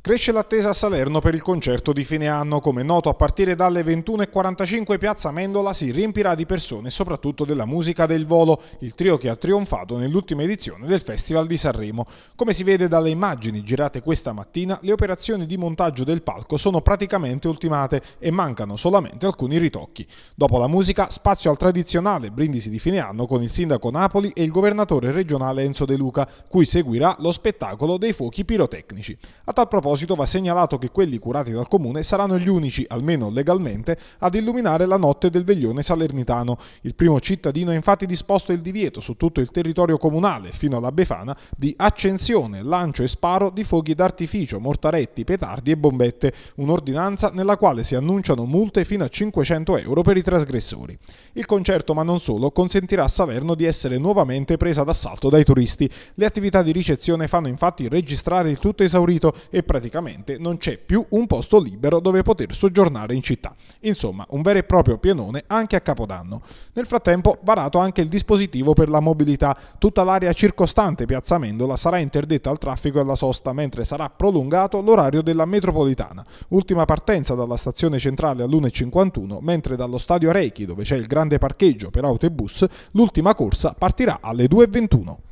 Cresce l'attesa a Salerno per il concerto di fine anno. Come noto, a partire dalle 21.45 Piazza Mendola si riempirà di persone soprattutto della musica del volo, il trio che ha trionfato nell'ultima edizione del Festival di Sanremo. Come si vede dalle immagini girate questa mattina, le operazioni di montaggio del palco sono praticamente ultimate e mancano solamente alcuni ritocchi. Dopo la musica, spazio al tradizionale brindisi di fine anno con il sindaco Napoli e il governatore regionale Enzo De Luca, cui seguirà lo spettacolo dei fuochi pirotecnici. A tal proposito, proposito va segnalato che quelli curati dal comune saranno gli unici, almeno legalmente, ad illuminare la notte del veglione salernitano. Il primo cittadino è infatti disposto il divieto su tutto il territorio comunale, fino alla Befana, di accensione, lancio e sparo di fuochi d'artificio, mortaretti, petardi e bombette, un'ordinanza nella quale si annunciano multe fino a 500 euro per i trasgressori. Il concerto, ma non solo, consentirà a Salerno di essere nuovamente presa d'assalto dai turisti. Le attività di ricezione fanno infatti registrare il tutto esaurito e presente praticamente non c'è più un posto libero dove poter soggiornare in città. Insomma, un vero e proprio pienone anche a Capodanno. Nel frattempo, varato anche il dispositivo per la mobilità. Tutta l'area circostante Piazza Mendola sarà interdetta al traffico e alla sosta, mentre sarà prolungato l'orario della metropolitana. Ultima partenza dalla stazione centrale all'1.51, mentre dallo stadio Reiki, dove c'è il grande parcheggio per auto e bus, l'ultima corsa partirà alle 2.21.